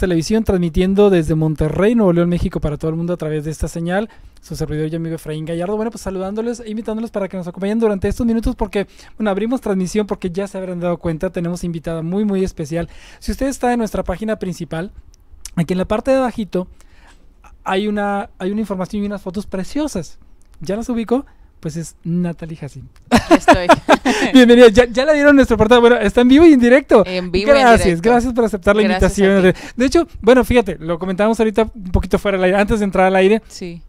Televisión, transmitiendo desde Monterrey, Nuevo León, México, para todo el mundo a través de esta señal. Su servidor y amigo Efraín Gallardo. Bueno, pues saludándoles e invitándoles para que nos acompañen durante estos minutos, porque, bueno, abrimos transmisión porque ya se habrán dado cuenta, tenemos invitada muy, muy especial. Si usted está en nuestra página principal, aquí en la parte de abajito hay una, hay una información y unas fotos preciosas. ¿Ya las ubico pues es Natalie Jacin estoy. Bienvenida. Ya, la dieron nuestro apartado. Bueno, está en vivo y en directo. En vivo. Gracias, gracias por aceptar la invitación. De hecho, bueno, fíjate, lo comentábamos ahorita un poquito fuera del aire, antes de entrar al aire. Sí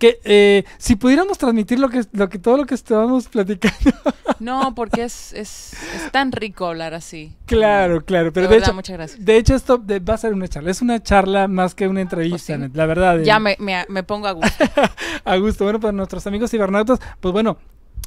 que eh, si pudiéramos transmitir lo que, lo que todo lo que estábamos platicando. No, porque es, es, es tan rico hablar así. Claro, mm. claro. Pero de, hecho, muchas gracias. De hecho, esto va a ser una charla. Es una charla más que una ah, pues entrevista, la verdad. Eh. Ya me, pongo a gusto. a gusto. Bueno, para nuestros amigos cibernautas, pues bueno,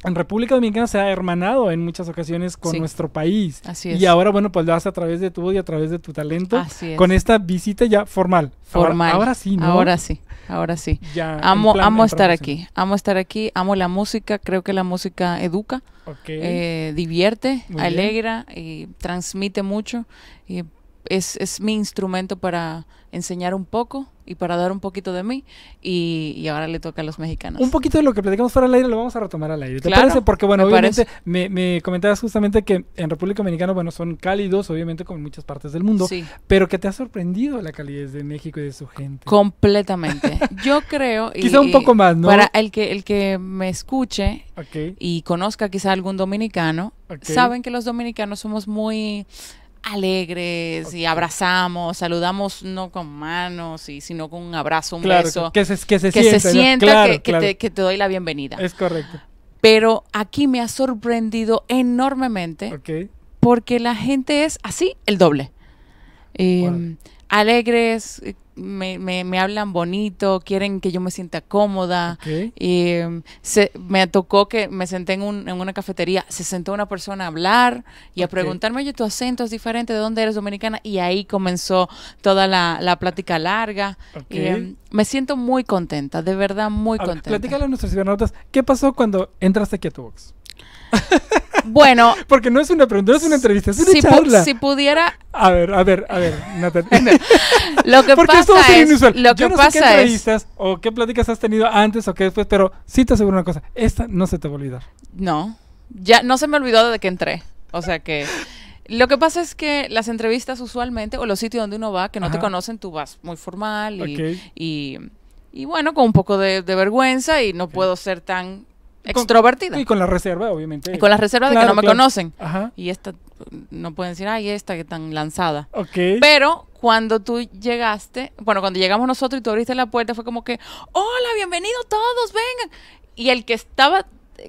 en República Dominicana se ha hermanado en muchas ocasiones con nuestro país. Así es. Y ahora, bueno, pues lo hace a través de tu y a través de tu talento. Así es. Con esta visita ya formal. Formal. Ahora, sí, ¿no? Ahora sí, ahora sí. amo amo estar aquí, amo estar aquí, amo la música, creo que la música educa, eh, divierte, alegra, y transmite mucho. Y es, es mi instrumento para enseñar un poco y para dar un poquito de mí. Y, ahora le toca a los mexicanos. Un poquito de lo que platicamos fuera al aire lo vamos a retomar al aire. ¿Te parece? Porque, bueno, obviamente me, comentabas justamente que en República Dominicana, bueno, son cálidos, obviamente, como en muchas partes del mundo. Sí. Pero que te ha sorprendido la calidez de México y de su gente. Completamente. Yo creo. Y, quizá un poco más, ¿no? Para el que, el que me escuche y conozca quizá algún dominicano, saben que los dominicanos somos muy alegres y abrazamos, saludamos no con manos, y, sino con un abrazo, un beso. Que se, que se que sienta, se que, Te, doy la bienvenida. Es correcto. Pero aquí me ha sorprendido enormemente porque la gente es así el doble. Em, alegres, me, me, hablan bonito, quieren que yo me sienta cómoda. Y em, se, me tocó que me senté en, un, en, una cafetería, se sentó una persona a hablar y a preguntarme, oye, tu acento es diferente, ¿de dónde eres dominicana? Y ahí comenzó toda la, plática larga. Em, me siento muy contenta, de verdad muy contenta. Platícale a nuestros cibernautas, ¿qué pasó cuando entraste aquí a tu box? Bueno. Porque no es una pregunta, no es una entrevista, es si pudiera. A ver, a ver, a ver, lo que pasa es. Yo no sé qué entrevistas o qué pláticas has tenido antes o qué después, pero sí te aseguro una cosa: esta no se te va a olvidar. No. Ya no se me olvidó de que entré. O sea que. Lo que pasa es que las entrevistas usualmente, o los sitios donde uno va, que no te conocen, tú vas muy formal y, y, bueno, con un poco de, vergüenza y no puedo ser tan extrovertida. y con la reserva, obviamente. Y con la reserva de que no me conocen. Y esta, no pueden decir, ay, esta que tan lanzada. Ok. Pero cuando tú llegaste, bueno, cuando llegamos nosotros y tú abriste la puerta, fue como que, hola, bienvenidos todos, vengan. Y el que estaba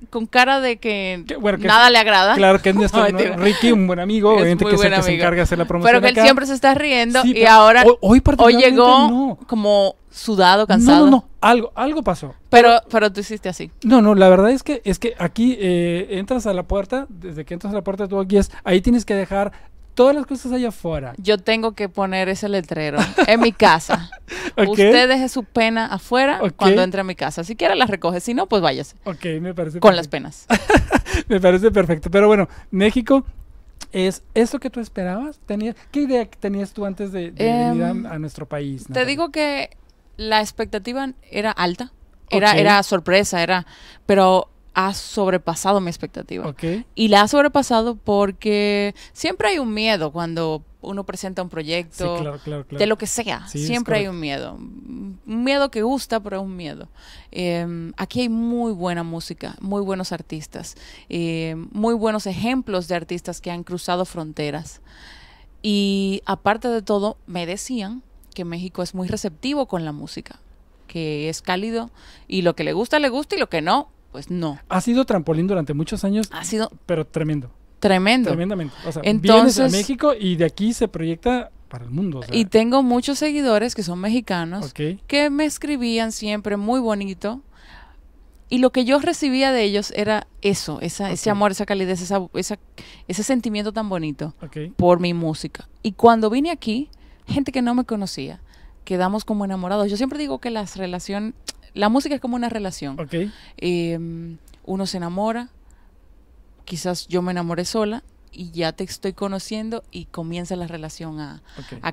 con cara de que, nada le agrada. Claro que es nuestro Ricky, un buen amigo, obviamente que, es el que se encarga de hacer la promoción. Pero que él siempre se está riendo y ahora hoy, hoy llegó como sudado, cansado. No, no, algo, algo pasó. Pero, pero, tú hiciste así. No, no, la verdad es que es que aquí eh, entras a la puerta, desde que entras a la puerta tú aquí es, ahí tienes que dejar todas las cosas allá afuera. Yo tengo que poner ese letrero en mi casa. Usted deje su pena afuera cuando entre a mi casa. Si quiere las recoge, si no, pues váyase. Ok, me parece. Con las penas. me parece perfecto. Pero bueno, México es eso que tú esperabas. ¿Qué idea tenías tú antes de, de em, venir a, nuestro país? Te digo que la expectativa era alta. Era, era sorpresa, era. Pero ha sobrepasado mi expectativa. Y la ha sobrepasado porque siempre hay un miedo cuando uno presenta un proyecto, de lo que sea. siempre hay un miedo. Un miedo que gusta, pero es un miedo. Em, aquí hay muy buena música, muy buenos artistas, em, muy buenos ejemplos de artistas que han cruzado fronteras. Y aparte de todo, me decían que México es muy receptivo con la música, que es cálido y lo que le gusta, le gusta y lo que no, pues no. Ha sido trampolín durante muchos años. Ha sido. Pero tremendo. Tremendo. Tremendamente. O sea, Entonces, vienes a México y de aquí se proyecta para el mundo. Y tengo muchos seguidores que son mexicanos que me escribían siempre muy bonito. Y lo que yo recibía de ellos era eso, ese amor, esa calidez, ese sentimiento tan bonito por mi música. Y cuando vine aquí, gente que no me conocía, quedamos como enamorados. Yo siempre digo que las relaciones, la música es como una relación. Em, uno se enamora, quizás yo me enamoré sola y ya te estoy conociendo y comienza la relación a,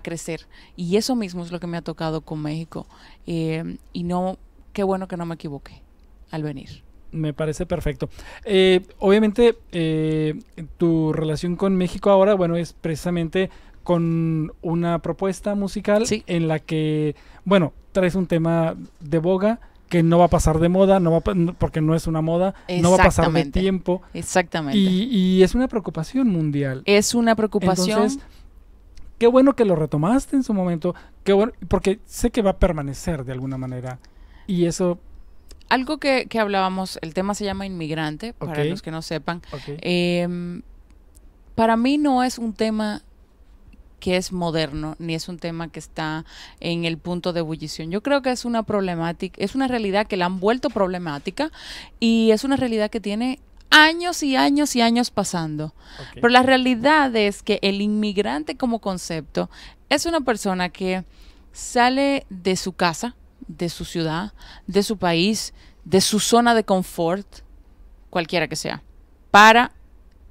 crecer. Y eso mismo es lo que me ha tocado con México. Em, y no, qué bueno que no me equivoqué al venir. Me parece perfecto. Eh, obviamente, eh, tu relación con México ahora, bueno, es precisamente con una propuesta musical en la que, bueno, traes un tema de boga, que no va a pasar de moda, porque no es una moda, no va a pasar de tiempo. Exactamente. Y, es una preocupación mundial. Es una preocupación. Entonces, qué bueno que lo retomaste en su momento, porque sé que va a permanecer de alguna manera. Y eso algo que, hablábamos, el tema se llama inmigrante, para los que no sepan. Em, para mí no es un tema que es moderno, ni es un tema que está en el punto de ebullición. Yo creo que es una problemática, es una realidad que la han vuelto problemática y es una realidad que tiene años y años y años pasando. Pero la realidad es que el inmigrante como concepto es una persona que sale de su casa, de su ciudad, de su país, de su zona de confort, cualquiera que sea, para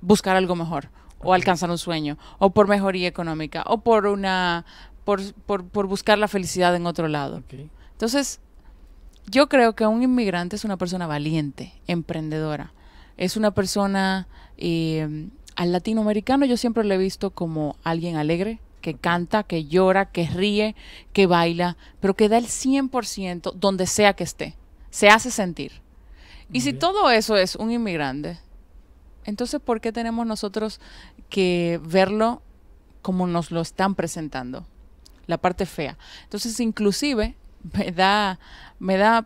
buscar algo mejor o alcanzar un sueño, o por mejoría económica, o por una por, buscar la felicidad en otro lado. Entonces, yo creo que un inmigrante es una persona valiente, emprendedora. Es una persona, eh, al latinoamericano yo siempre lo he visto como alguien alegre, que canta, que llora, que ríe, que baila, pero que da el 100% donde sea que esté. Se hace sentir. y si todo eso es un inmigrante, entonces, ¿por qué tenemos nosotros que verlo como nos lo están presentando? La parte fea. Entonces, inclusive, me da, me da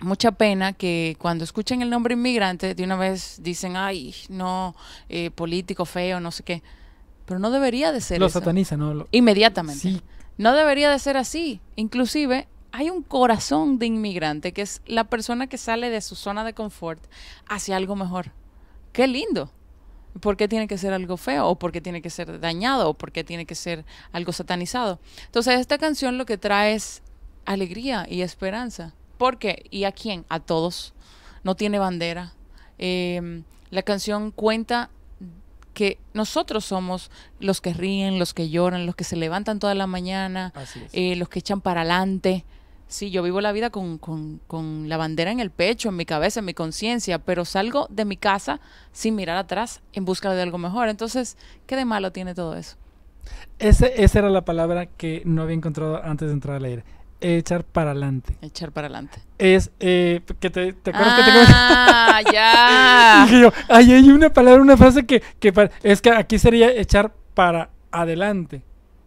mucha pena que cuando escuchen el nombre inmigrante, de una vez dicen, ay, no, eh, político feo, no sé qué. Pero no debería de ser Lo eso. sataniza, ¿no? Inmediatamente. No debería de ser así. Inclusive, hay un corazón de inmigrante que es la persona que sale de su zona de confort hacia algo mejor qué lindo. ¿Por qué tiene que ser algo feo? ¿O por qué tiene que ser dañado? ¿O por qué tiene que ser algo satanizado? Entonces esta canción lo que trae es alegría y esperanza. ¿Por qué? ¿Y a quién? A todos. No tiene bandera. Em, la canción cuenta que nosotros somos los que ríen, los que lloran, los que se levantan toda la mañana, eh, los que echan para adelante. Sí, yo vivo la vida con, la bandera en el pecho, en mi cabeza, en mi conciencia, pero salgo de mi casa sin mirar atrás en busca de algo mejor. Entonces, ¿qué de malo tiene todo eso? Ese, esa era la palabra que no había encontrado antes de entrar a leer. Echar para adelante. Echar para adelante. Es, eh, que te, te acuerdas que te Ah, ya. Dije ahí hay una palabra, una frase que, es que aquí sería echar para adelante.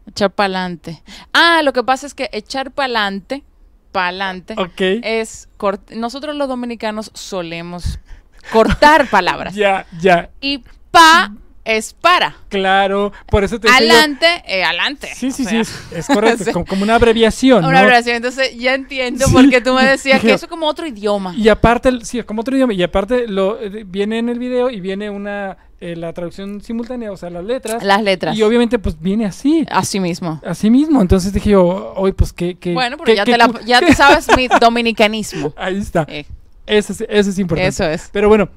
Echar para adelante. Ah, lo que pasa es que echar para adelante adelante Ok. Es Nosotros los dominicanos solemos cortar palabras. Ya, ya. Y pa es para. Claro, por eso te Adelante, eh, adelante. Sí, sí, sí, es, correcto, Como, una abreviación. Una abreviación, entonces ya entiendo porque por tú me decías que eso es como otro idioma. Y aparte, sí, es como otro idioma, y aparte lo, eh, viene en el video y viene una... Eh, la traducción simultánea, o sea, las letras. Las letras. Y obviamente, pues viene así. Así mismo. Así mismo. Entonces dije yo, hoy, pues que. bueno, pero ya, te ya te sabes mi dominicanismo. Ahí está. Eso es, es importante. Eso es. Pero bueno,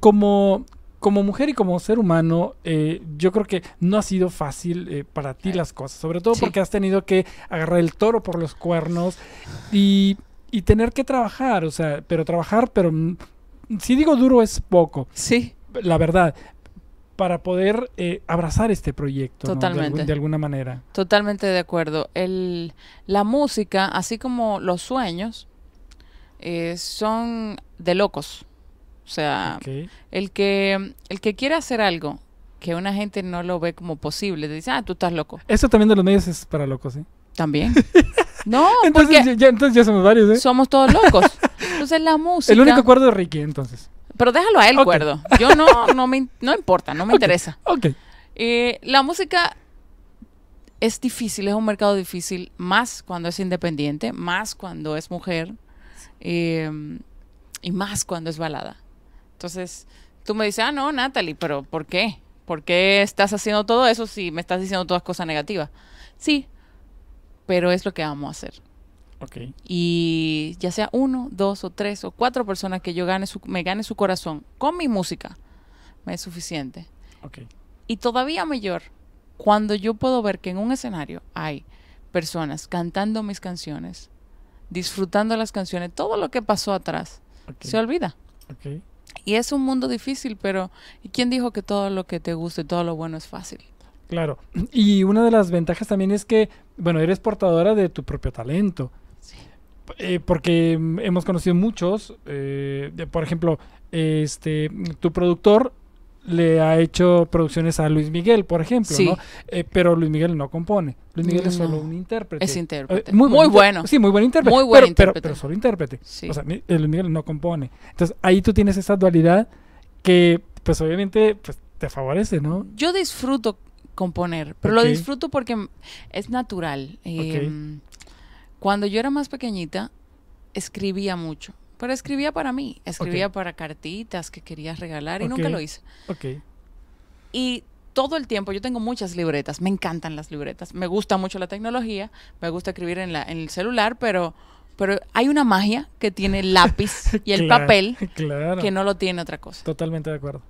como, como mujer y como ser humano, eh, yo creo que no ha sido fácil eh, para ti las cosas, sobre todo porque has tenido que agarrar el toro por los cuernos y, tener que trabajar, o sea, pero trabajar, pero si digo duro es poco. Sí. La verdad, para poder eh, abrazar este proyecto De, alguna manera. Totalmente de acuerdo. El, la música, así como los sueños, son de locos. O sea, el, que, el que quiere hacer algo que una gente no lo ve como posible, te dice, ah, tú estás loco. Eso también de los medios es para locos, ¿eh? También. No, entonces, ya, entonces ya somos varios, ¿eh? Somos todos locos. Entonces la música... El único cuerdo es Ricky, entonces. Pero déjalo a él, cuerdo. Yo no, no me no importa, no me interesa. Ok. Eh, la música es difícil, es un mercado difícil, más cuando es independiente, más cuando es mujer eh, y más cuando es balada. Entonces, tú me dices, ah, no, Natalie, pero ¿por qué? ¿Por qué estás haciendo todo eso si me estás diciendo todas cosas negativas? Sí, pero es lo que vamos a hacer. Okay. Y ya sea uno, dos o tres o cuatro personas que yo gane me gane su corazón con mi música, me es suficiente. Okay. Y todavía mayor, cuando yo puedo ver que en un escenario hay personas cantando mis canciones, disfrutando las canciones, todo lo que pasó atrás se olvida. Okay. Y es un mundo difícil, pero ¿quién dijo que todo lo que te guste todo lo bueno es fácil? Claro. Y una de las ventajas también es que, bueno, eres portadora de tu propio talento. Sí. Eh, porque hemos conocido muchos, eh, por ejemplo, este, tu productor le ha hecho producciones a Luis Miguel, por ejemplo, eh, pero Luis Miguel no compone. Luis Miguel es solo un intérprete. Es intérprete. Eh, muy, bueno. Sí, muy buen intérprete. Muy pero, solo intérprete. O sea, eh, Luis Miguel no compone. Entonces, ahí tú tienes esa dualidad que, pues obviamente, pues, te favorece, ¿no? Yo disfruto componer, pero lo disfruto porque es natural. Em, cuando yo era más pequeñita, escribía mucho. Pero escribía para mí, escribía para cartitas que quería regalar y nunca lo hice. Ok. Y todo el tiempo, yo tengo muchas libretas, me encantan las libretas, me gusta mucho la tecnología, me gusta escribir en, la, el celular, pero, pero hay una magia que tiene el lápiz y el papel que no lo tiene otra cosa. Totalmente de acuerdo.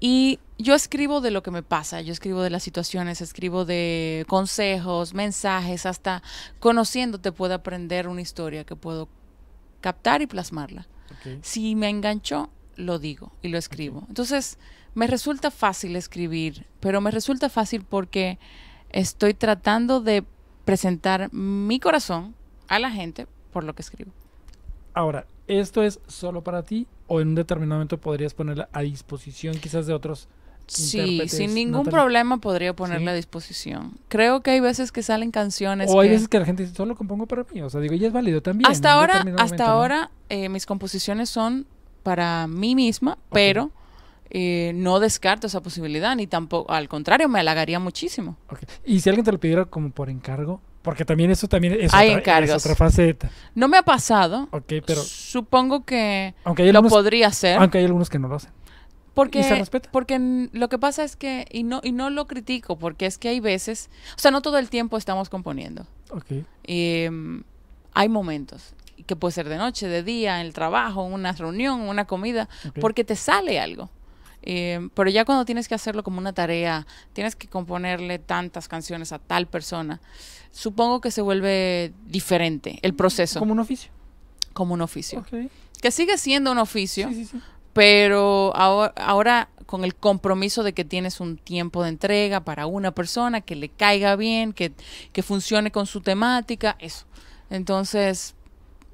Y yo escribo de lo que me pasa, yo escribo de las situaciones, escribo de consejos, mensajes, hasta conociéndote puedo aprender una historia que puedo captar y plasmarla. Si me enganchó, lo digo y lo escribo. Entonces, me resulta fácil escribir, pero me resulta fácil porque estoy tratando de presentar mi corazón a la gente por lo que escribo. Ahora, ¿esto es solo para ti o en un determinado momento podrías ponerla a disposición quizás de otros? Sí, sin ningún problema podría ponerle a disposición. Creo que hay veces que salen canciones. O hay veces que la gente dice, solo compongo para mí. O sea, digo, y es válido también. Hasta ahora, hasta ahora eh, mis composiciones son para mí misma, pero eh, no descarto esa posibilidad, ni tampoco, al contrario, me halagaría muchísimo. Y si alguien te lo pidiera como por encargo, porque también eso también es, otra, faceta. No me ha pasado. Supongo que lo podría hacer. Aunque hay algunos que no lo hacen. Porque, Porque lo que pasa es que, y no, y no lo critico, porque es que hay veces, o sea, no todo el tiempo estamos componiendo. Ok. Em, hay momentos que puede ser de noche, de día, en el trabajo, en una reunión, en una comida, porque te sale algo. Em, pero ya cuando tienes que hacerlo como una tarea, tienes que componerle tantas canciones a tal persona, supongo que se vuelve diferente el proceso. Como un oficio. Como un oficio. Que sigue siendo un oficio, sí, sí, sí pero ahora, con el compromiso de que tienes un tiempo de entrega para una persona, que le caiga bien, que, funcione con su temática, eso. Entonces,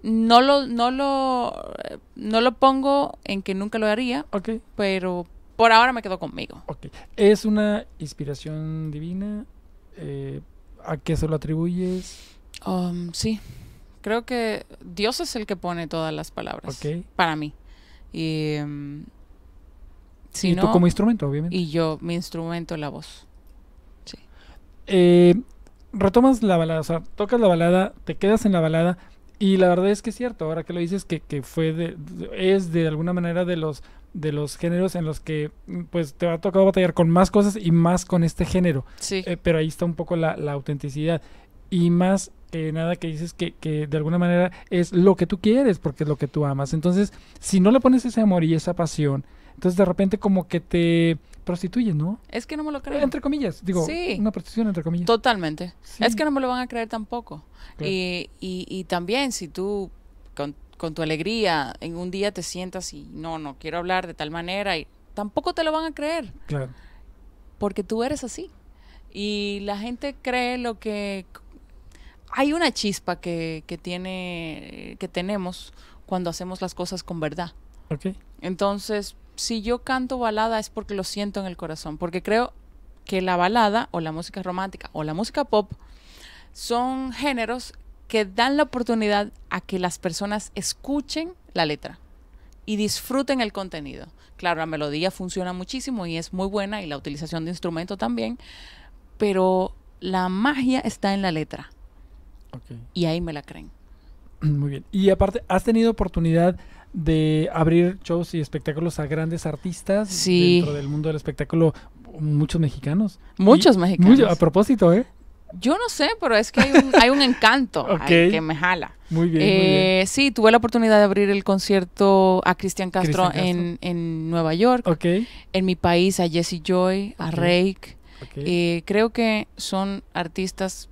no lo, no lo, no lo pongo en que nunca lo haría, okay. pero por ahora me quedo conmigo. ¿Es una inspiración divina? Eh, ¿A qué se lo atribuyes? Um, sí, creo que Dios es el que pone todas las palabras para mí. Y, tú como instrumento, obviamente. Y yo, mi instrumento, la voz. Sí. Eh, retomas la balada, o sea, tocas la balada, te quedas en la balada. Y la verdad es que es cierto, ahora que lo dices, que, fue es de alguna manera de los, de los géneros en los que pues te ha tocado batallar con más cosas y más con este género. Sí. Eh, pero ahí está un poco la, la autenticidad. Y más que nada que dices que, de alguna manera es lo que tú quieres, porque es lo que tú amas. Entonces, si no le pones ese amor y esa pasión, entonces de repente como que te prostituyes, ¿no? Es que no me lo creen. Entre comillas, digo, sí. una prostitución entre comillas. Totalmente. Es que no me lo van a creer tampoco. Y, también si tú con, tu alegría en un día te sientas y no, no quiero hablar de tal manera tampoco te lo van a creer. Claro. Porque tú eres así. Y la gente cree lo que hay una chispa que, tiene, que tenemos cuando hacemos las cosas con verdad. Entonces, si yo canto balada es porque lo siento en el corazón, porque creo que la balada o la música romántica o la música pop son géneros que dan la oportunidad a que las personas escuchen la letra y disfruten el contenido. Claro, la melodía funciona muchísimo y es muy buena y la utilización de instrumento también, pero la magia está en la letra. Y ahí me la creen. Muy bien. Y aparte, ¿has tenido oportunidad de abrir shows y espectáculos a grandes artistas dentro del mundo del espectáculo? Muchos mexicanos. Muchos mexicanos. a propósito, ¿eh? Yo no sé, pero es que hay un, encanto que me jala. Muy eh, bien, Sí, tuve la oportunidad de abrir el concierto a Cristian Castro, En, Nueva York. En mi país, a Jesse Joy, a Rake. Eh, creo que son artistas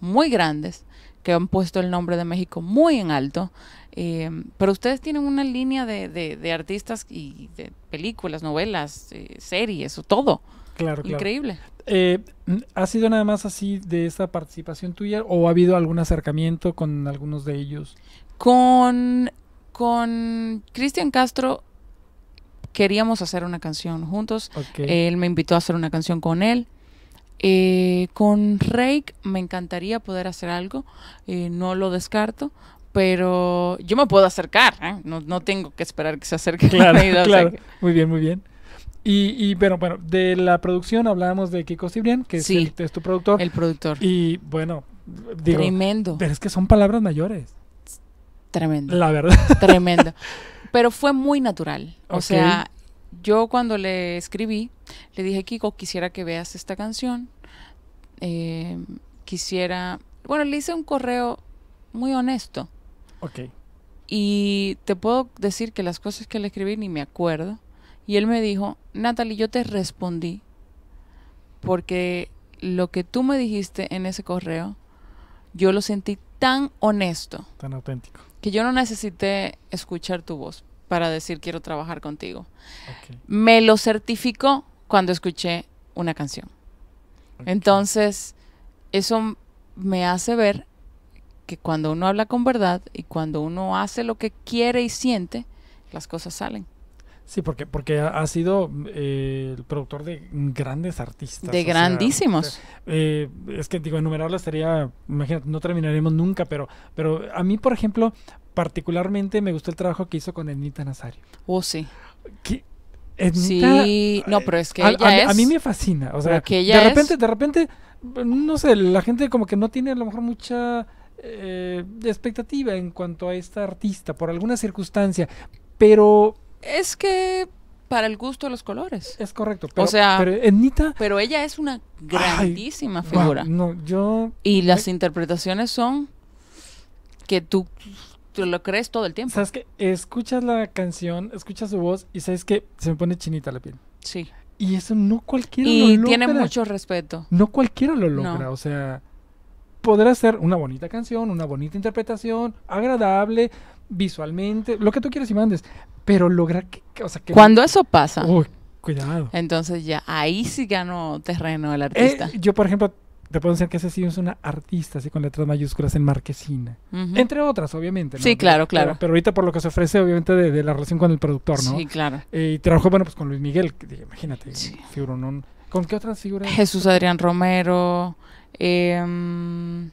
muy grandes que han puesto el nombre de México muy en alto. Eh, pero ustedes tienen una línea de, artistas y de películas, novelas, eh, series, o todo. Claro, Increíble. Claro. Increíble. Eh, ¿Ha sido nada más así de esta participación tuya o ha habido algún acercamiento con algunos de ellos? Con con Cristian Castro queríamos hacer una canción juntos. Él me invitó a hacer una canción con él. Eh, con Rake me encantaría poder hacer algo, eh, no lo descarto, pero yo me puedo acercar, ¿eh? no, no, tengo que esperar que se acerque. Claro, claro. Muy bien, muy bien. Y, y pero bueno, de la producción hablábamos de Kiko Cibrián, que es, tu productor. El productor. Y bueno, digo, tremendo. Pero es que son palabras mayores. Tremendo. La verdad. Tremendo. Pero fue muy natural. O sea, yo cuando le escribí, le dije, Kiko, quisiera que veas esta canción. Eh, quisiera, bueno, le hice un correo muy honesto. Ok. Y te puedo decir que las cosas que le escribí ni me acuerdo. Y él me dijo, Natalie, yo te respondí porque lo que tú me dijiste en ese correo, yo lo sentí tan honesto. Tan auténtico. Que yo no necesité escuchar tu voz para decir quiero trabajar contigo. Me lo certificó cuando escuché una canción. Entonces, eso me hace ver que cuando uno habla con verdad y cuando uno hace lo que quiere y siente, las cosas salen. Sí, porque, porque ha sido eh, el productor de grandes artistas. De grandísimos. Eh, es que, digo, enumerarlas sería, imagínate, no terminaremos nunca, pero, pero a mí, por ejemplo, particularmente me gustó el trabajo que hizo con Ednita Nazario. Oh, sí. Que, Ednita, sí, no, pero es que a, mí me fascina, o sea, que de repente, de repente, no sé, la gente como que no tiene a lo mejor mucha eh, expectativa en cuanto a esta artista por alguna circunstancia, pero es que para el gusto de los colores. Es correcto. Pero, o sea, pero, pero ella es una grandísima figura. No, yo. Y las interpretaciones son que tú Tú lo crees todo el tiempo. ¿Sabes que Escuchas la canción, escuchas su voz y sabes que se me pone chinita la piel. Sí. Y eso no cualquiera y lo logra. Y tiene mucho respeto. No cualquiera lo logra, o sea, podrá hacer una bonita canción, una bonita interpretación, agradable visualmente, lo que tú quieras y mandes, pero lograr que, o sea, que Cuando eso pasa. Uy, cuidado. Entonces ya ahí sí ganó terreno el eh, artista. yo, por ejemplo, te puedo decir que ese sí es una artista, así con letras mayúsculas en marquesina. Entre otras, obviamente. Sí, claro, claro. Pero, ahorita por lo que se ofrece, obviamente, de, la relación con el productor, ¿no? Sí, claro. Eh, y trabajó, bueno, pues con Luis Miguel, imagínate, sí. ¿Con qué otras figuras? Jesús Adrián Romero, em,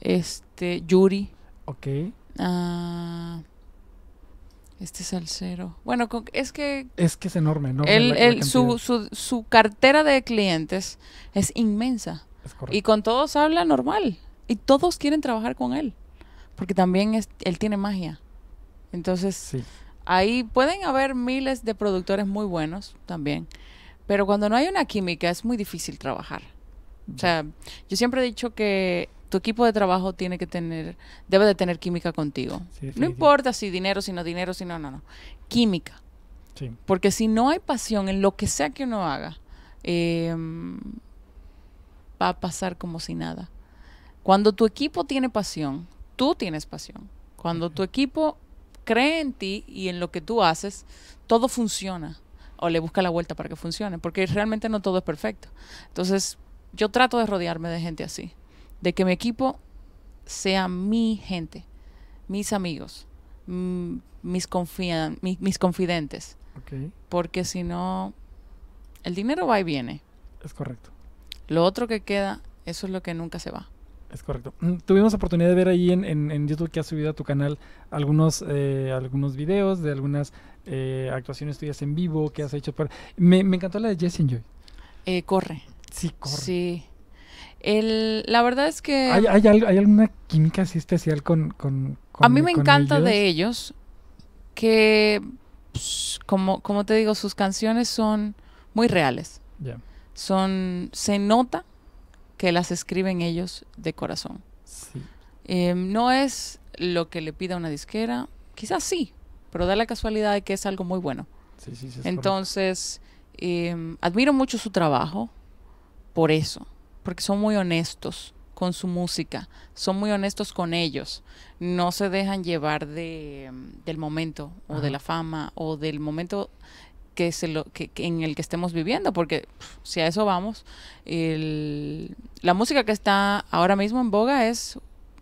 este, Yuri. Ok. Ah... Este salsero. Bueno, es que... Es que es enorme, ¿no? su, cartera de clientes es inmensa. y con todos habla normal. Y todos quieren trabajar con él. Porque también él tiene magia. Entonces, ahí pueden haber miles de productores muy buenos también. Pero cuando no hay una química es muy difícil trabajar. O sea, yo siempre he dicho que tu equipo de trabajo tiene que tener, debe de tener química contigo. no importa si dinero, si no dinero, si no, no, no. Química. Porque si no hay pasión en lo que sea que uno haga, em, va a pasar como si nada. Cuando tu equipo tiene pasión, tú tienes pasión. Cuando tu equipo cree en ti y en lo que tú haces, todo funciona. O le busca la vuelta para que funcione, porque realmente no todo es perfecto. Entonces, yo trato de rodearme de gente así de que mi equipo sea mi gente, mis amigos, mm, mis, mis, confidentes. Porque si no, el dinero va y viene. Es correcto. Lo otro que queda, eso es lo que nunca se va. Es correcto. Mm, tuvimos oportunidad de ver ahí en, en, YouTube que has subido a tu canal algunos, eh, algunos videos de algunas eh, actuaciones tuyas en vivo que has hecho. Me, me encantó la de Jesse Enjoy. Eh, corre. Sí, corre. Sí la verdad es que... ¿Hay, alguna química así especial con... a mí me encanta de ellos que, pues, como, como te digo, sus canciones son muy reales. Son, se nota que las escriben ellos de corazón. Em, no es lo que le pida una disquera, quizás sí, pero da la casualidad de que es algo muy bueno. Entonces, em, admiro mucho su trabajo por eso porque son muy honestos con su música, son muy honestos con ellos, no se dejan llevar de, del momento o de la fama o del momento que, lo, que, en el que estemos viviendo, porque si a eso vamos, la música que está ahora mismo en boga es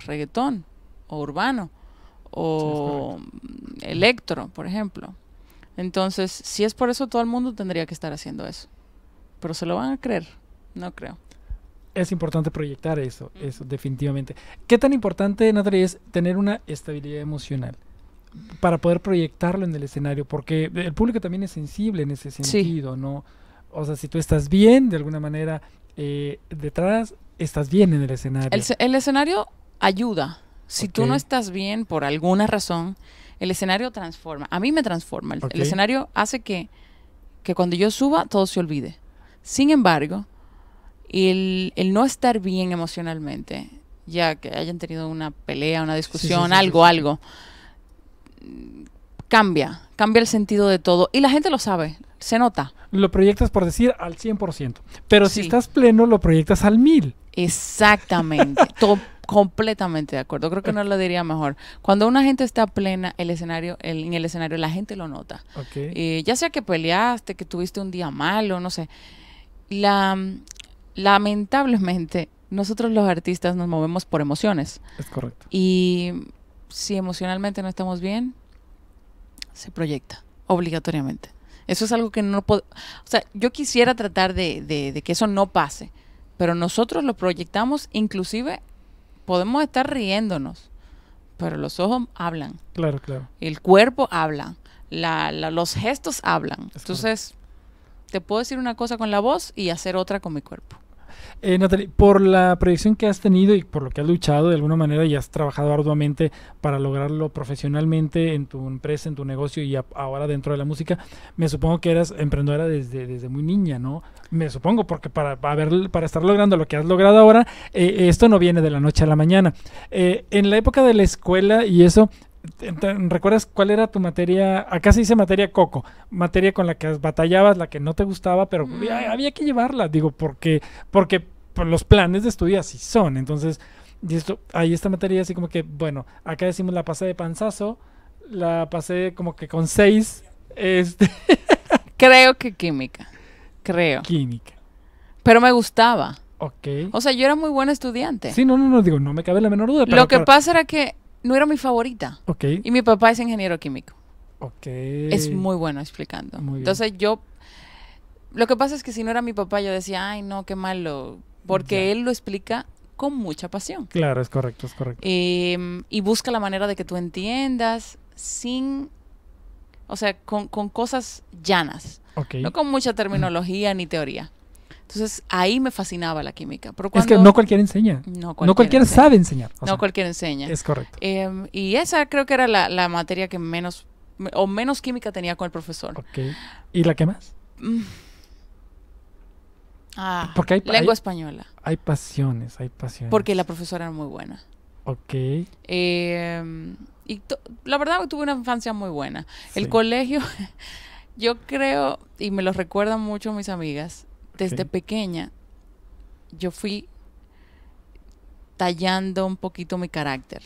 reggaetón o urbano o electro, por ejemplo. Entonces, si es por eso, todo el mundo tendría que estar haciendo eso. Pero se lo van a creer, no creo es importante proyectar eso, eso definitivamente. ¿Qué tan importante, Natalia, es tener una estabilidad emocional para poder proyectarlo en el escenario? Porque el público también es sensible en ese sentido, ¿no? O sea, si tú estás bien, de alguna manera, eh, detrás, estás bien en el escenario. El, escenario ayuda. Si tú no estás bien por alguna razón, el escenario transforma. A mí me transforma. El, escenario hace que, que cuando yo suba, todo se olvide. Sin embargo, y el, no estar bien emocionalmente, ya que hayan tenido una pelea, una discusión, algo, algo, cambia, cambia el sentido de todo y la gente lo sabe, se nota. Lo proyectas por decir al 100%, pero si estás pleno lo proyectas al 1000. Exactamente, completamente de acuerdo. Creo que no lo diría mejor. Cuando una gente está plena, el escenario, en el escenario la gente lo nota. Eh, ya sea que peleaste, que tuviste un día malo, no sé. La, lamentablemente, nosotros los artistas nos movemos por emociones. Es correcto. Y si emocionalmente no estamos bien, se proyecta, obligatoriamente. Eso es algo que no puedo... O sea, yo quisiera tratar de, que eso no pase, pero nosotros lo proyectamos, inclusive podemos estar riéndonos, pero los ojos hablan. Claro, claro. El cuerpo habla, los gestos hablan. Entonces, te puedo decir una cosa con la voz y hacer otra con mi cuerpo. Eh, Natalie, por la proyección que has tenido y por lo que has luchado de alguna manera y has trabajado arduamente para lograrlo profesionalmente en tu empresa, en tu negocio y ahora dentro de la música, me supongo que eras emprendedora desde, desde muy niña, ¿no? Me supongo, porque para, para, para estar logrando lo que has logrado ahora, eh, esto no viene de la noche a la mañana. Eh, en la época de la escuela y eso, ¿Recuerdas cuál era tu materia? Acá ah, se dice materia coco, materia con la que batallabas, la que no te gustaba, pero mm. había, que llevarla, digo, porque, porque pues, los planes de estudio así son. Entonces, y esto, ahí esta materia así como que, bueno, acá decimos la pasé de panzazo, la pasé como que con seis. Este. Creo que química, creo. Química. Pero me gustaba. Ok. O sea, yo era muy buen estudiante. Sí, no, no, no, digo, no me cabe la menor duda. Lo que pasa era que no era mi favorita. Ok. Y mi papá es ingeniero químico. Ok. Es muy bueno explicando. Entonces yo, lo que pasa es que si no era mi papá, yo decía, ay, no, qué malo, porque él lo explica con mucha pasión. Claro, es correcto, es correcto. Em, y busca la manera de que tú entiendas sin, o sea, con, con cosas llanas. Okay. No con mucha terminología ni teoría. Entonces ahí me fascinaba la química. Pero es que no cualquiera enseña. No cualquiera, sabe enseñar. no cualquiera enseña. Es correcto. Em, y esa creo que era la, materia que menos o menos química tenía con el profesor. Ok. ¿Y la que más? Mm. Ah, lengua española. Hay pasiones, hay pasiones. Porque la profesora era muy buena. Ok. Em, y la verdad tuve una infancia muy buena. El colegio, yo creo, y me lo recuerdan mucho mis amigas, desde pequeña yo fui tallando un poquito mi carácter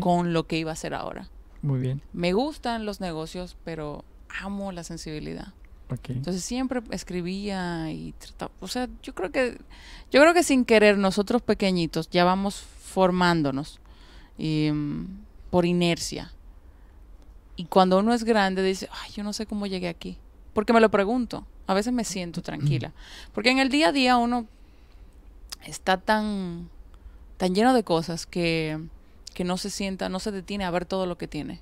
con lo que iba a hacer ahora. Muy bien. Me gustan los negocios, pero amo la sensibilidad. Entonces siempre escribía y trataba, o sea, yo creo que yo creo que sin querer nosotros pequeñitos ya vamos formándonos em, por inercia. Y cuando uno es grande dice, ay, yo no sé cómo llegué aquí, porque me lo pregunto a veces me siento tranquila. Porque en el día a día uno está tan, tan lleno de cosas que, no se sienta, no se detiene a ver todo lo que tiene.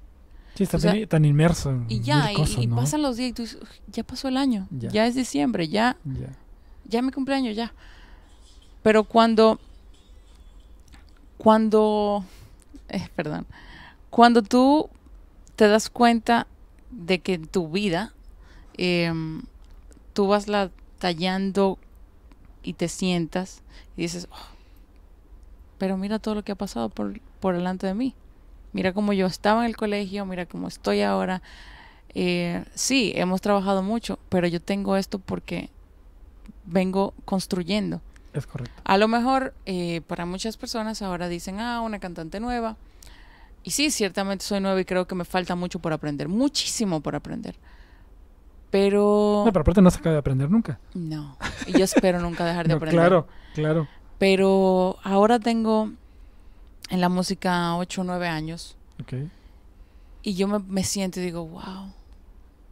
Sí, está tan, inmerso. En y ya, mil cosas, y, y pasan los días y tú dices, ya pasó el año, ya, es diciembre, ya, ya, mi cumpleaños, ya. Pero cuando, cuando, eh, perdón, cuando tú te das cuenta de que en tu vida em, tú vas la tallando y te sientas y dices, oh, pero mira todo lo que ha pasado por, por delante de mí. Mira cómo yo estaba en el colegio, mira cómo estoy ahora. Eh, sí, hemos trabajado mucho, pero yo tengo esto porque vengo construyendo. Es correcto. A lo mejor eh, para muchas personas ahora dicen, ah, una cantante nueva. Y sí, ciertamente soy nueva y creo que me falta mucho por aprender, muchísimo por aprender. Pero... No, pero aparte no se acaba de aprender nunca. No, y yo espero nunca dejar de aprender. Claro, claro. Pero ahora tengo en la música 8 o 9 años. Y yo me, siento y digo, wow,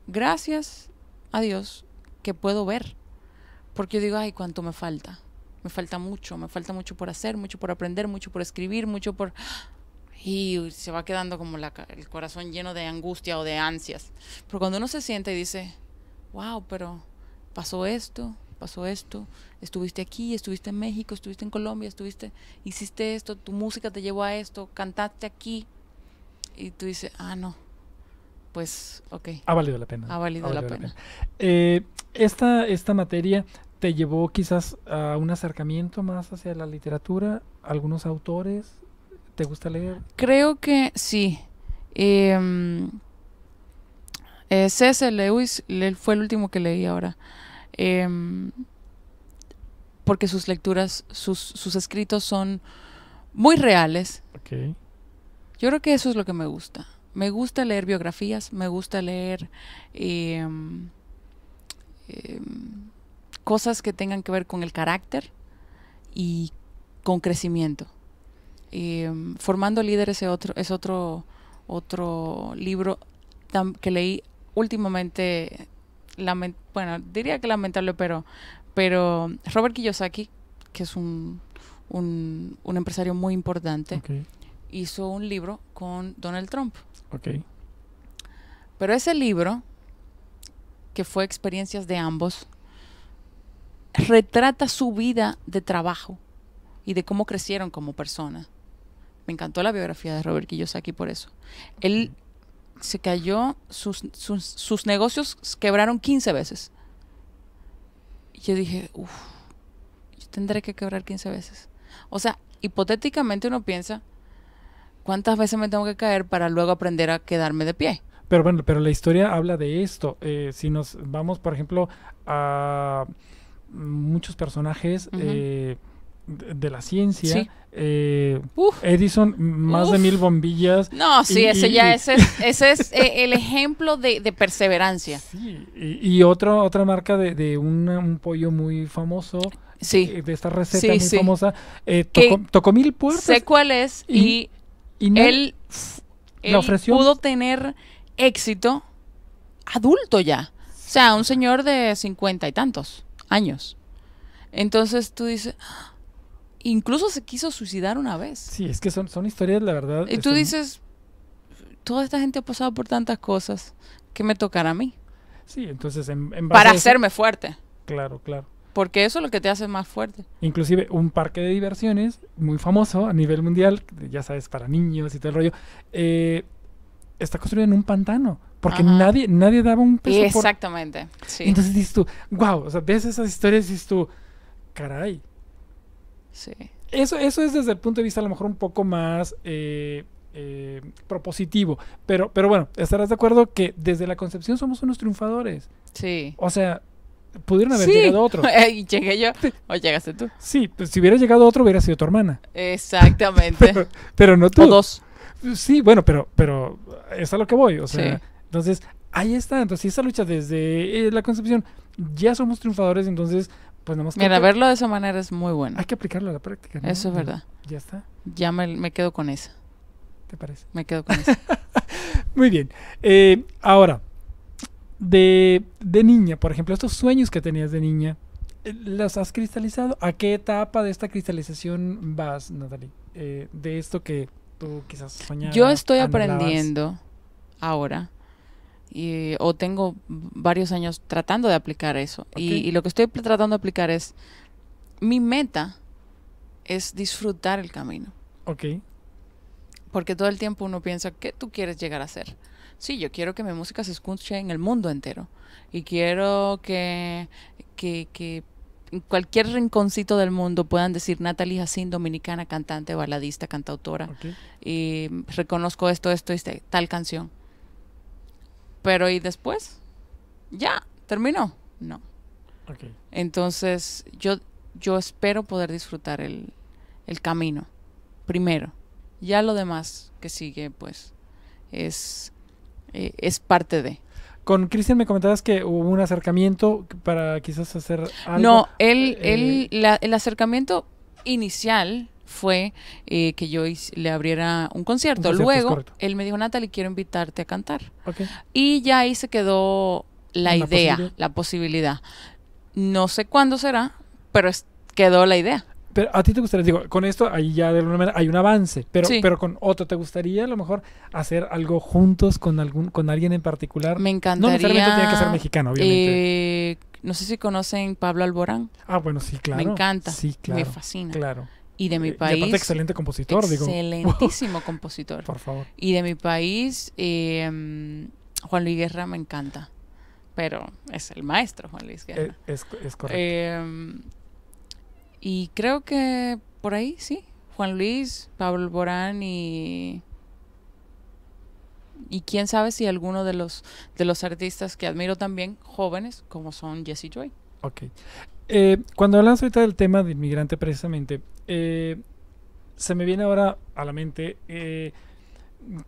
gracias a Dios que puedo ver. Porque yo digo, ay, cuánto me falta. Me falta mucho, me falta mucho por hacer, mucho por aprender, mucho por escribir, mucho por... Y se va quedando como el corazón lleno de angustia o de ansias. Pero cuando uno se siente y dice, wow, pero pasó esto, pasó esto, estuviste aquí, estuviste en México, estuviste en Colombia, estuviste, hiciste esto, tu música te llevó a esto, cantaste aquí. Y tú dices, ah, no, pues, ok. Ha valido la pena. Ha valido, la, pena. Eh, esta, esta materia te llevó quizás a un acercamiento más hacia la literatura, algunos autores, ¿te gusta leer? Creo que sí. Eh, eh, C.S. Lewis fue el último que leí ahora. Em, porque sus lecturas, sus, escritos son muy reales. Yo creo que eso es lo que me gusta. Me gusta leer biografías, me gusta leer em, em, cosas que tengan que ver con el carácter y con crecimiento. Formando líderes es es otro, otro libro que leí últimamente, bueno, diría que lamentable, pero, pero Robert Kiyosaki, que es un, empresario muy importante, hizo un libro con Donald Trump. Pero ese libro, que fue experiencias de ambos, retrata su vida de trabajo y de cómo crecieron como personas. Me encantó la biografía de Robert Kiyosaki por eso. Él se cayó, sus, negocios quebraron 15 veces. Y yo dije, uff, yo tendré que quebrar 15 veces. O sea, hipotéticamente uno piensa, ¿cuántas veces me tengo que caer para luego aprender a quedarme de pie? Pero bueno, pero la historia habla de esto. Eh, si nos vamos, por ejemplo, a muchos personajes de, la ciencia. Eh, Edison, más de mil bombillas. No, sí, ese ya ese es, eh, el ejemplo de, perseverancia. Sí, y, otra otra marca de, un pollo muy famoso. Eh, de esta receta muy famosa. Tocó, mil puertas. Sé cuál es y, él, pudo tener éxito adulto ya. O sea, un señor de cincuenta y tantos años. Entonces tú dices, Incluso se quiso suicidar una vez. Sí, es que son, son historias, la verdad. Y tú este, dices, toda esta gente ha pasado por tantas cosas que me tocará a mí. Sí, entonces en, en base Para hacerme fuerte. Claro, claro. Porque eso es lo que te hace más fuerte. Inclusive un parque de diversiones muy famoso a nivel mundial, ya sabes, para niños y todo el rollo, eh, está construido en un pantano. Porque nadie, nadie daba un peso. Exactamente. Sí. Entonces dices tú, wow, o sea, ves esas historias y dices tú, caray, Sí. Eso, eso es desde el punto de vista a lo mejor un poco más eh, eh, propositivo. Pero, pero bueno, estarás de acuerdo que desde la concepción somos unos triunfadores. Sí. O sea, pudieron haber llegado otros. ¿Y llegué yo o llegaste tú? Sí, pues si hubiera llegado otro hubiera sido tu hermana. Exactamente. pero, no tú. O dos. Sí, bueno, pero, pero es a lo que voy. O sea, entonces ahí está. Entonces, esa lucha desde eh, la concepción, ya somos triunfadores, entonces pues Mira, verlo de esa manera es muy bueno. Hay que aplicarlo a la práctica. Eso es verdad. Ya está. Ya me, quedo con esa. ¿Te parece? Me quedo con esa. muy bien. Eh, ahora, de, niña, por ejemplo, estos sueños que tenías de niña, ¿Los has cristalizado? ¿A qué etapa de esta cristalización vas, Natalie? Eh, de esto que tú quizás soñabas. Yo estoy aprendiendo ahora o tengo varios años tratando de aplicar eso. Y, lo que estoy tratando de aplicar es, mi meta es disfrutar el camino. Ok. Porque todo el tiempo uno piensa, ¿qué tú quieres llegar a ser? Sí, yo quiero que mi música se escuche en el mundo entero. Y quiero que, que, en cualquier rinconcito del mundo puedan decir Natalie Jacín, dominicana, cantante, baladista, cantautora. Y reconozco esto, esto y este, tal canción pero ¿y después? Ya, terminó. No. Entonces, yo, yo espero poder disfrutar el, el camino primero. Ya lo demás que sigue, pues, es, eh, es parte de. Con Cristian me comentabas que hubo un acercamiento para quizás hacer algo. No, él, eh, él el acercamiento inicial fue eh, que yo le abriera un concierto. Luego, él me dijo, Natalie, quiero invitarte a cantar. Y ya ahí se quedó la idea, la posibilidad. No sé cuándo será, pero quedó la idea. Pero a ti te gustaría, digo, con esto ahí ya de alguna manera hay un avance, pero, pero con otro, ¿te gustaría a lo mejor hacer algo juntos con algún, con alguien en particular? Me encantaría. No necesariamente tiene que ser mexicano, obviamente. Eh, no sé si conocen Pablo Alborán. Ah, bueno, sí, claro. Me encanta. Sí, claro. Me fascina. Claro y de mi país. excelente compositor, Excelentísimo compositor. Por favor. Y de mi país, em, Juan Luis Guerra me encanta. Pero es el maestro Juan Luis eh, Guerra. Es, correcto. Em, y creo que por ahí sí. Juan Luis, Pablo Borán y. Y quién sabe si alguno de los, de los artistas que admiro también, jóvenes, como son Jesse Joy. Ok. Eh, cuando hablamos ahorita del tema de inmigrante, precisamente, eh, se me viene ahora a la mente eh,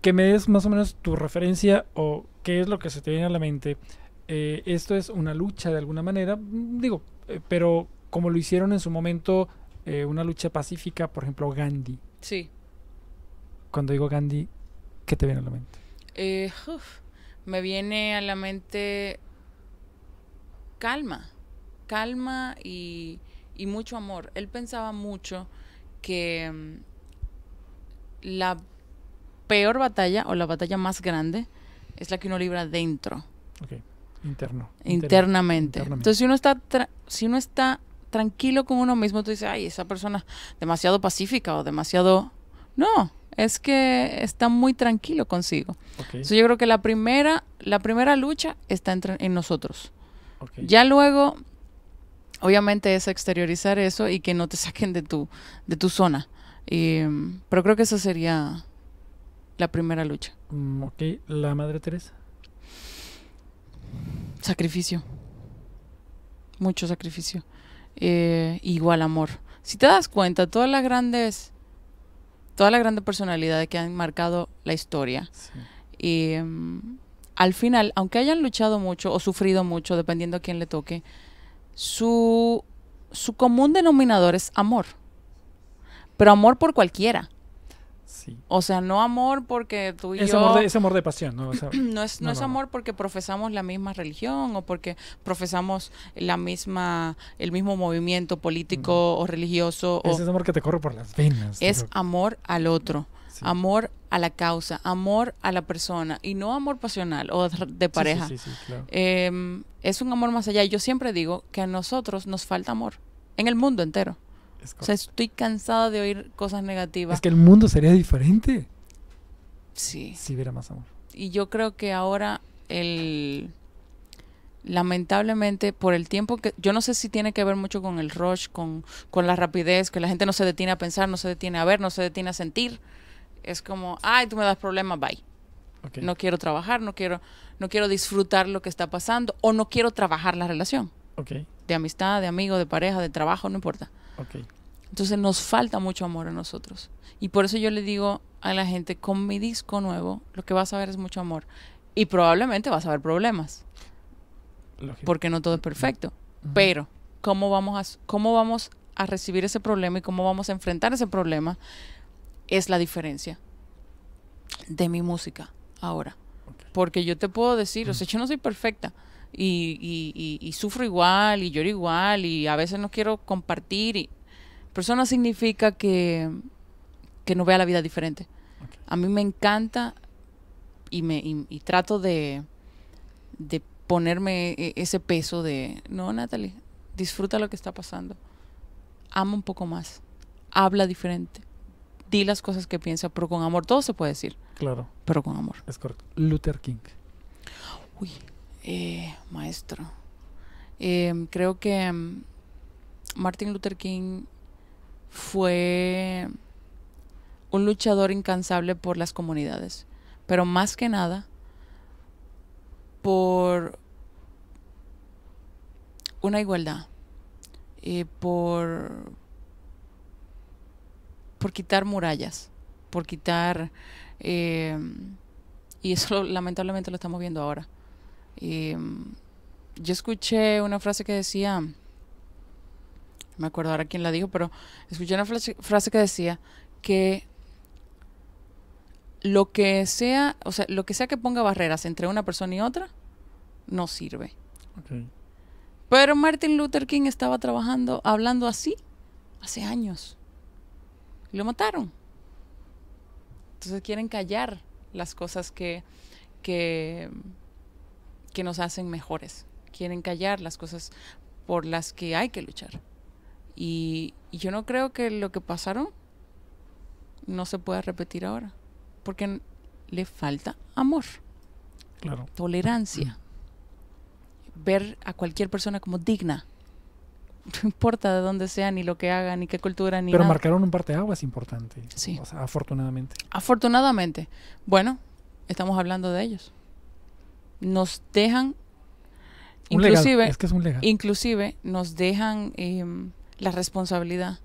que me des más o menos tu referencia o qué es lo que se te viene a la mente. Eh, esto es una lucha de alguna manera, mm, digo, pero como lo hicieron en su momento, una lucha pacífica, por ejemplo, Gandhi. Sí. Cuando digo Gandhi, ¿qué te viene a la mente? me viene a la mente calma, calma y y mucho amor. Él pensaba mucho que mm, la peor batalla o la batalla más grande es la que uno libra dentro. Interno. Internamente. Entonces, si uno está si uno está tranquilo con uno mismo, tú dices, ay, esa persona demasiado pacífica o demasiado... No, es que está muy tranquilo consigo. Entonces, yo creo que la primera, la primera lucha está en nosotros. Ya luego obviamente es exteriorizar eso y que no te saquen de tu, de tu zona. pero creo que esa sería la primera lucha. Mm, ok, la Madre Teresa. Sacrificio. Mucho sacrificio. Eh, igual amor. Si te das cuenta, todas las grandes, toda la grande personalidad que han marcado la historia. Mm, al final, aunque hayan luchado mucho o sufrido mucho, dependiendo a quién le toque, su, común denominador es amor. Pero amor por cualquiera. O sea, no amor porque tú y es yo... Amor de, es amor de pasión, ¿no? no es, no, es amor porque profesamos la misma religión o porque profesamos la misma, el mismo movimiento político o religioso. es amor que te corre por las venas. Es amor al otro. Amor a la causa, amor a la persona y no amor pasional o de pareja. Em, es un amor más allá. Yo siempre digo que a nosotros nos falta amor en el mundo entero. o sea, estoy cansada de oír cosas negativas. Es que el mundo sería diferente. Sí. Si hubiera más amor. Y yo creo que ahora el lamentablemente por el tiempo que yo no sé si tiene que ver mucho con el rush, con, con, la rapidez, que la gente no se detiene a pensar, no se detiene a ver, no se detiene a sentir es como, ay, tú me das problemas, bye. No quiero trabajar, no quiero, no quiero disfrutar lo que está pasando o no quiero trabajar la relación. Okay. De amistad, de amigo, de pareja, de trabajo, no importa. Okay. Entonces nos falta mucho amor en nosotros. Y por eso yo le digo a la gente, con mi disco nuevo, lo que vas a ver es mucho amor. Y probablemente vas a ver problemas. Porque no todo es perfecto. Pero, ¿cómo vamos, a, ¿cómo vamos a recibir ese problema y cómo vamos a enfrentar ese problema es la diferencia de mi música ahora. Porque yo te puedo decir, o sea, yo no soy perfecta. Y, y, sufro igual, y lloro igual, y a veces no quiero compartir. Y... Pero eso no significa que, no vea la vida diferente. A mí me encanta y, me, y, trato de, de ponerme e, ese peso de, no, Natalie, disfruta lo que está pasando. Ama un poco más. Habla diferente di las cosas que piensa, pero con amor. Todo se puede decir. Claro. Pero con amor. Es correcto. Luther King. Uy, eh, maestro. Eh, creo que mm, Martin Luther King fue un luchador incansable por las comunidades, pero más que nada por una igualdad, Y eh, por, por quitar murallas, por quitar... Eh, y eso lamentablemente lo estamos viendo ahora. Em, yo escuché una frase que decía, no me acuerdo ahora quién la dijo, pero escuché una frase que decía que lo que sea, o sea, lo que sea que ponga barreras entre una persona y otra, no sirve. Pero Martin Luther King estaba trabajando, hablando así, hace años lo mataron. Entonces quieren callar las cosas que, que, que nos hacen mejores. Quieren callar las cosas por las que hay que luchar. Y, yo no creo que lo que pasaron no se pueda repetir ahora, porque le falta amor, tolerancia, ver a cualquier persona como digna, no importa de dónde sea, ni lo que haga, ni qué cultura, ni Pero marcaron un parte de es importante. Sí. O sea, afortunadamente. Afortunadamente. Bueno, estamos hablando de ellos. Nos dejan... inclusive, Es que es un legal. Inclusive nos dejan em, la responsabilidad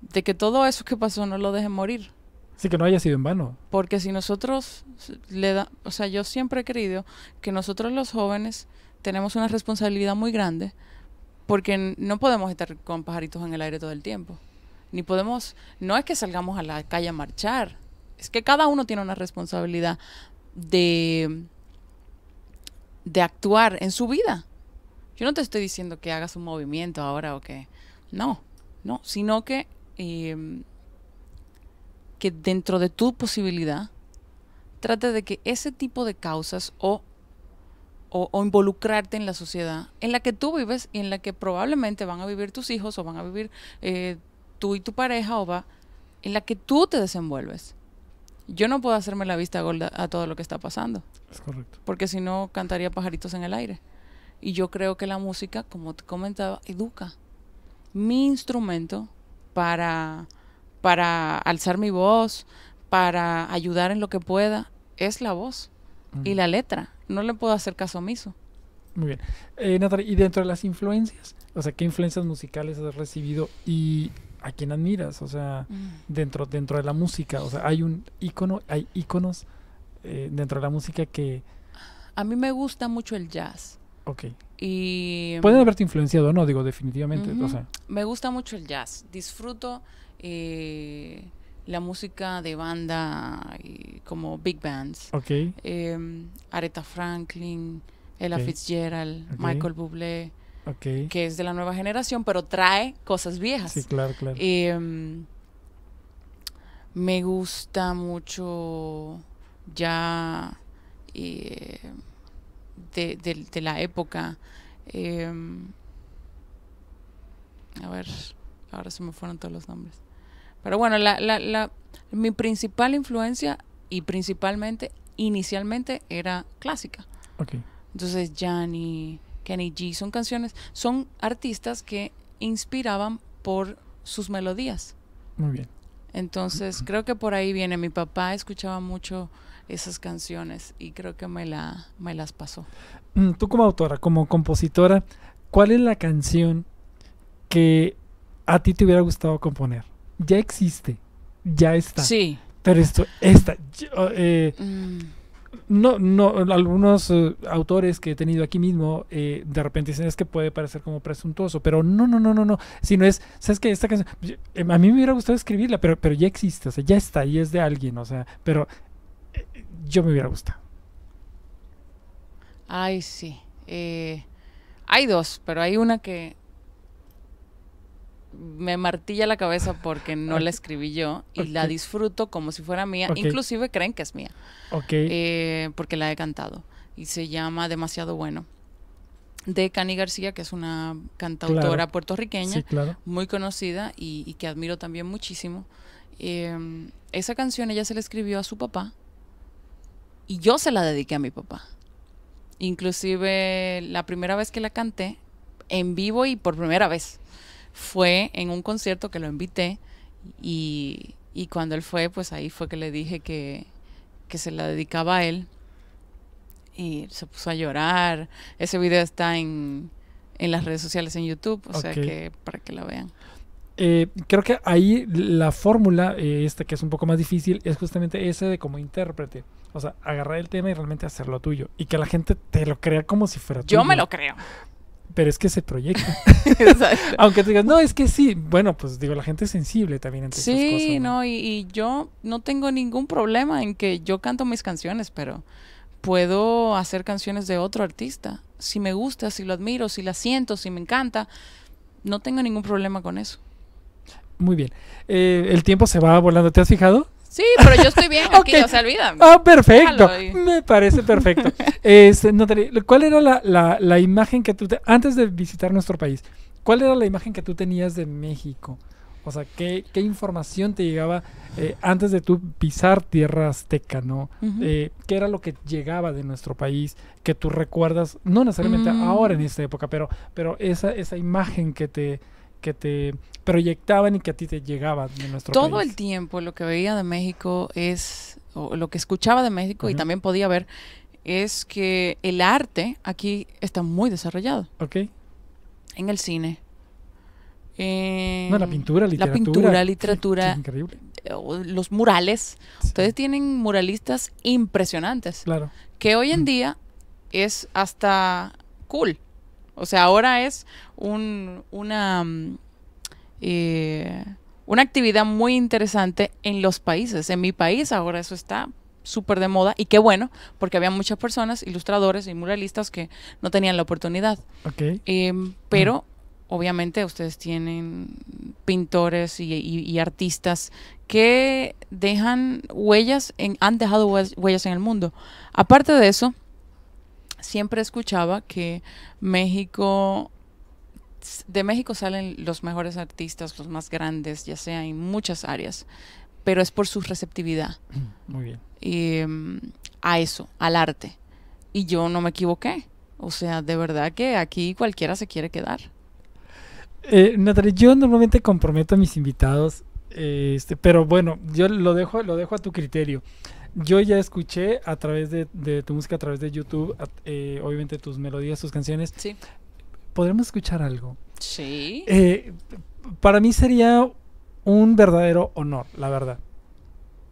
de que todo eso que pasó no lo dejen morir. Sí, que no haya sido en vano. Porque si nosotros le da, o sea, yo siempre he creído que nosotros los jóvenes tenemos una responsabilidad muy grande porque no podemos estar con pajaritos en el aire todo el tiempo. Ni podemos, no es que salgamos a la calle a marchar, es que cada uno tiene una responsabilidad de, de actuar en su vida. Yo no te estoy diciendo que hagas un movimiento ahora o que, no, no, sino que, em, que dentro de tu posibilidad, trate de que ese tipo de causas o o, involucrarte en la sociedad en la que tú vives y en la que probablemente van a vivir tus hijos o van a vivir eh, tú y tu pareja o va en la que tú te desenvuelves. Yo no puedo hacerme la vista gorda a todo lo que está pasando. Es correcto. Porque si no, cantaría pajaritos en el aire. Y yo creo que la música, como te comentaba, educa. Mi instrumento para, para alzar mi voz, para ayudar en lo que pueda, es la voz. Y la letra, no le puedo hacer caso omiso. Muy bien. Eh, Natalia, y dentro de las influencias, o sea, ¿qué influencias musicales has recibido y a quién admiras? O sea, mm. dentro, dentro de la música, o sea, hay un ícono, hay íconos eh, dentro de la música que... A mí me gusta mucho el jazz. Ok. Y... Pueden haberte influenciado, ¿no? Digo, definitivamente. Me gusta mucho el jazz. Disfruto... Eh, la música de banda como big bands. Okay. Em, Aretha Franklin, Ella Fitzgerald, Michael Bublé, que es de la nueva generación, pero trae cosas viejas. Sí, claro, claro. Em, me gusta mucho ya eh, de, la época. Em, a ver, ahora se me fueron todos los nombres. Pero bueno, la, la, la, mi principal influencia y principalmente, inicialmente, era clásica. Okay. Entonces, y Kenny G, son canciones, son artistas que inspiraban por sus melodías. Muy bien. Entonces, creo que por ahí viene. Mi papá escuchaba mucho esas canciones y creo que me, la, me las pasó. Mm, tú como autora, como compositora, ¿cuál es la canción que a ti te hubiera gustado componer? ya existe, ya está. Sí. Pero esto, esta, eh, mm. no, no, algunos eh, autores que he tenido aquí mismo, eh, de repente dicen es que puede parecer como presuntuoso, pero no, no, no, no, no, sino es, sabes que esta canción, em, a mí me hubiera gustado escribirla, pero ya existe, o sea, ya está y es de alguien, o sea, pero yo me hubiera gustado. Ay, sí. hay dos, pero hay una que me martilla la cabeza porque no la escribí yo y la disfruto como si fuera mía. Inclusive creen que es mía. Eh, porque la he cantado. Y se llama Demasiado Bueno. De Cani García, que es una cantautora puertorriqueña, muy conocida y, que admiro también muchísimo. Eh, esa canción ella se la escribió a su papá y yo se la dediqué a mi papá. Inclusive la primera vez que la canté, en vivo y por primera vez fue en un concierto que lo invité y, y cuando él fue, pues ahí fue que le dije que, que se la dedicaba a él y se puso a llorar. Ese video está en, las redes sociales, en YouTube, o sea que para que la vean. Eh, creo que ahí la fórmula, eh, esta que es un poco más difícil, es justamente ese de como intérprete. O sea, agarrar el tema y realmente hacerlo tuyo. Y que la gente te lo crea como si fuera tuyo. Yo me lo creo pero es que se proyecta. Aunque tú digas, no, es que sí. Bueno, pues digo, la gente es sensible también entre sí, cosas. ¿no? y, yo no tengo ningún problema en que yo canto mis canciones, pero puedo hacer canciones de otro artista. Si me gusta, si lo admiro, si la siento, si me encanta, no tengo ningún problema con eso. Muy bien. Eh, el tiempo se va volando. ¿Te has fijado? Sí, pero yo estoy bien aquí, no o sea, olvídame. Ah, perfecto. Me parece perfecto. ¿cuál era la, imagen que tú, te, antes de visitar nuestro país, cuál era la imagen que tú tenías de México? O sea, ¿qué, información te llegaba eh, antes de tú pisar tierra azteca, no? Eh, ¿Qué era lo que llegaba de nuestro país que tú recuerdas, no necesariamente mm. ahora en esta época, pero, pero esa, esa imagen que te, que te proyectaban y que a ti te llegaban de nuestro Todo el tiempo lo que veía de México es, o lo que escuchaba de México y también podía ver, es que el arte aquí está muy desarrollado. Ok. En el cine. no, la pintura, literatura. La pintura, literatura. increíble. Los murales. Ustedes tienen muralistas impresionantes. Claro. Que hoy en día es hasta cool. O sea, ahora es una, mm, eh, una actividad muy interesante en los países. En mi país ahora eso está súper de moda y qué bueno, porque había muchas personas, ilustradores y muralistas que no tenían la oportunidad. Em, pero obviamente ustedes tienen pintores y, y, artistas que dejan huellas, en, han dejado huellas en el mundo. Aparte de eso, siempre escuchaba que México de México salen los mejores artistas, los más grandes, ya sea en muchas áreas, pero es por su receptividad. Mm, a eso, al arte. Y yo no me equivoqué. O sea, de verdad que aquí cualquiera se quiere quedar. Eh, Natalia, yo normalmente comprometo a mis invitados, eh, este, pero bueno, yo lo dejo, lo dejo a tu criterio yo ya escuché a través de, tu música, a través de YouTube, eh, obviamente tus melodías, tus canciones. Sí. ¿Podremos escuchar algo? Sí. Eh, para mí sería un verdadero honor, la verdad.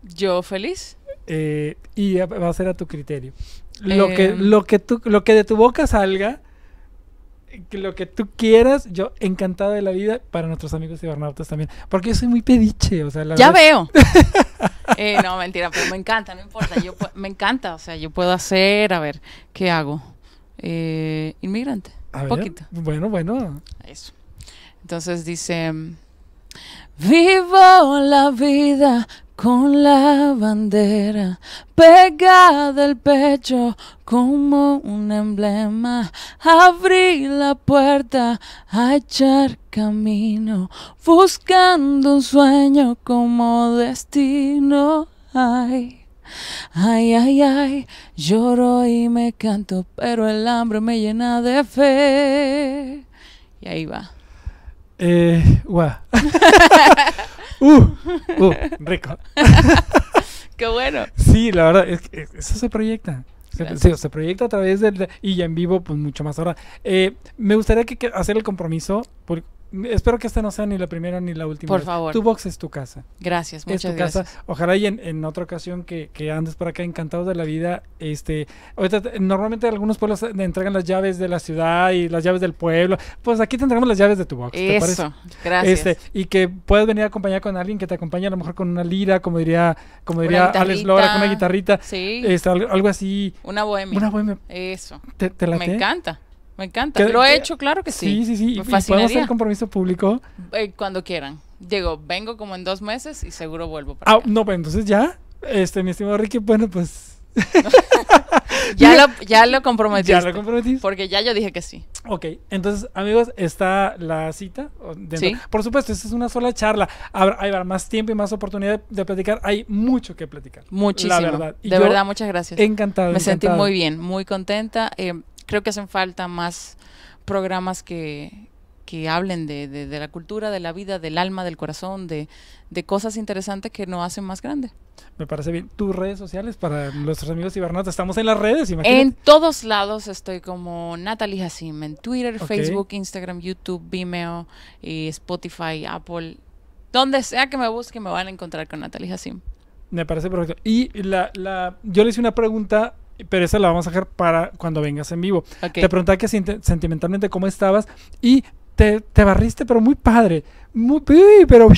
¿Yo feliz? Eh, y va a ser a tu criterio. Lo, que, em. lo, que lo que de tu boca salga lo que tú quieras, yo encantada de la vida para nuestros amigos cibernautas también, porque yo soy muy pediche, o sea, Ya veo. Eh, no, mentira, pero me encanta, no importa, me encanta, o sea, yo puedo hacer, a ver, ¿qué hago? Eh, inmigrante, un poquito. Bueno, bueno. Eso. Entonces dice, vivo la vida con la bandera pegada al pecho como un emblema. Abrí la puerta a echar camino, buscando un sueño como destino. Ay. Ay, ay, ay, lloro y me canto, pero el hambre me llena de fe. Y ahí va. Eh, guau. Uh, uh, rico. Qué bueno. Sí, la verdad, es eso se proyecta. Se, se proyecta a través del... Y ya en vivo, pues mucho más ahora. Eh, me gustaría que, hacer el compromiso, porque Espero que esta no sea ni la primera ni la última. Por favor. Tu box es tu casa. Gracias, muchas Casa. Ojalá y en, otra ocasión que, andes por acá encantado de la vida. Este, ahorita, normalmente algunos pueblos te entregan las llaves de la ciudad y las llaves del pueblo. Pues aquí tendremos las llaves de tu box. Eso, gracias. Este, y que puedas venir a acompañar con alguien que te acompañe a lo mejor con una lira, como diría, como diría Alex Lora, con una guitarrita. Sí. Este, algo, así. Una bohemia. Una bohemia. Eso. Me encanta. Me encanta. ¿Lo he hecho? Claro que sí. Sí, sí, sí. Me fascinaría. ¿Podemos hacer compromiso público? Eh, cuando quieran. Digo, vengo como en dos meses y seguro vuelvo Ah, no, pues entonces ya, este, mi estimado Ricky, bueno, pues... ya, lo, ya lo comprometiste. Ya lo comprometiste. Porque ya yo dije que sí. Ok, entonces, amigos, está la cita. ¿Sí? Por supuesto, esta es una sola charla. Habrá, habrá más tiempo y más oportunidad de, platicar. Hay mucho que platicar. Muchísimo. La verdad. de verdad, muchas gracias. Encantado. Me sentí muy bien, muy contenta. Eh, creo que hacen falta más programas que, que hablen de, la cultura, de la vida, del alma, del corazón, de, cosas interesantes que no hacen más grande. Me parece bien. ¿Tus redes sociales para nuestros amigos cibernautas? Estamos en las redes, En todos lados estoy como Natalie Hassim, en Twitter, Facebook, Instagram, YouTube, Vimeo, y Spotify, Apple. Donde sea que me busquen, me van a encontrar con Natalie Hassim. Me parece perfecto. Y la, la, yo le hice una pregunta pero esa la vamos a hacer para cuando vengas en vivo. Te preguntaba que sentimentalmente cómo estabas y te, barriste, pero muy padre. Muy, pero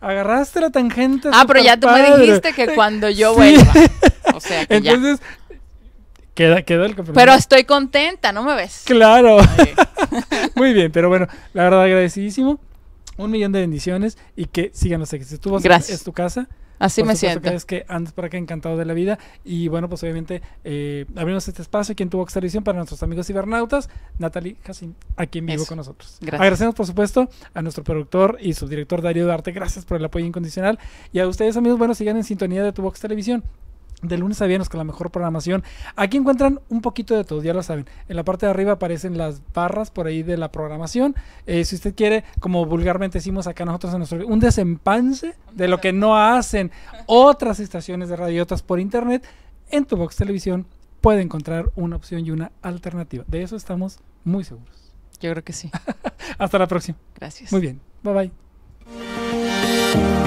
agarraste la tangente. Ah, pero ya tú me dijiste que cuando yo vuelva. O sea, que Entonces, Queda, queda el Pero estoy contenta, ¿no me ves? Claro. muy bien, pero bueno, la verdad agradecidísimo. Un millón de bendiciones y que sigan los éxitos. vas Gracias. tu casa. Así me siento. es que antes para acá encantado de la vida. Y bueno, pues obviamente eh, abrimos este espacio aquí en tu Box Televisión para nuestros amigos cibernautas. Natalie Jacin, aquí en vivo con nosotros. Agradecemos, por supuesto, a nuestro productor y subdirector Darío Duarte. Gracias por el apoyo incondicional. Y a ustedes, amigos, bueno, sigan en sintonía de tu Box Televisión de lunes a viernes con la mejor programación. Aquí encuentran un poquito de todo, ya lo saben. En la parte de arriba aparecen las barras por ahí de la programación. Eh, si usted quiere, como vulgarmente decimos acá nosotros en nuestro... Un desempance de lo que no hacen otras estaciones de radio y otras por internet. En tu box televisión puede encontrar una opción y una alternativa. De eso estamos muy seguros. Yo creo que sí. Hasta la próxima. Gracias. Muy bien. Bye bye.